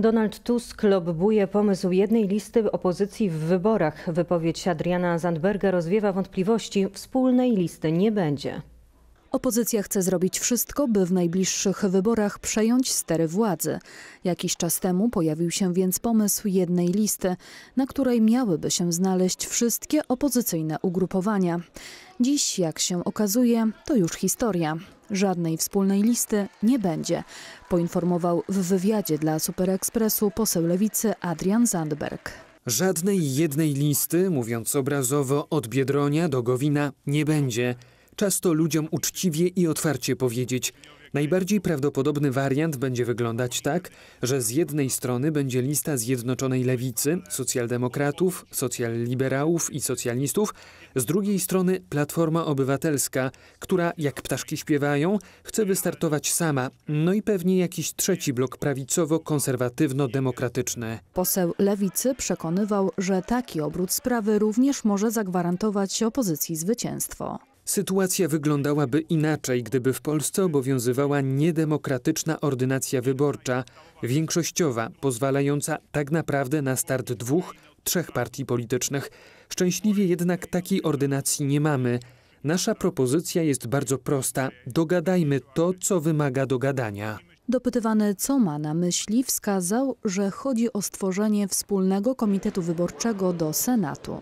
Donald Tusk lobbuje pomysł jednej listy opozycji w wyborach. Wypowiedź Adriana Zandberga rozwiewa wątpliwości. Wspólnej listy nie będzie. Opozycja chce zrobić wszystko, by w najbliższych wyborach przejąć stery władzy. Jakiś czas temu pojawił się więc pomysł jednej listy, na której miałyby się znaleźć wszystkie opozycyjne ugrupowania. Dziś, jak się okazuje, to już historia. Żadnej wspólnej listy nie będzie, poinformował w wywiadzie dla Superekspresu poseł lewicy Adrian Zandberg. Żadnej jednej listy, mówiąc obrazowo, od Biedronia do Gowina nie będzie. Czas to ludziom uczciwie i otwarcie powiedzieć. Najbardziej prawdopodobny wariant będzie wyglądać tak, że z jednej strony będzie lista Zjednoczonej Lewicy, socjaldemokratów, socjalliberałów i socjalistów, z drugiej strony Platforma Obywatelska, która, jak ptaszki śpiewają, chce wystartować sama, no i pewnie jakiś trzeci blok prawicowo-konserwatywno-demokratyczny. Poseł Lewicy przekonywał, że taki obrót sprawy również może zagwarantować opozycji zwycięstwo. Sytuacja wyglądałaby inaczej, gdyby w Polsce obowiązywała niedemokratyczna ordynacja wyborcza, większościowa, pozwalająca tak naprawdę na start dwóch, trzech partii politycznych. Szczęśliwie jednak takiej ordynacji nie mamy. Nasza propozycja jest bardzo prosta. Dogadajmy to, co wymaga dogadania. Dopytywany, co ma na myśli, wskazał, że chodzi o stworzenie wspólnego komitetu wyborczego do Senatu.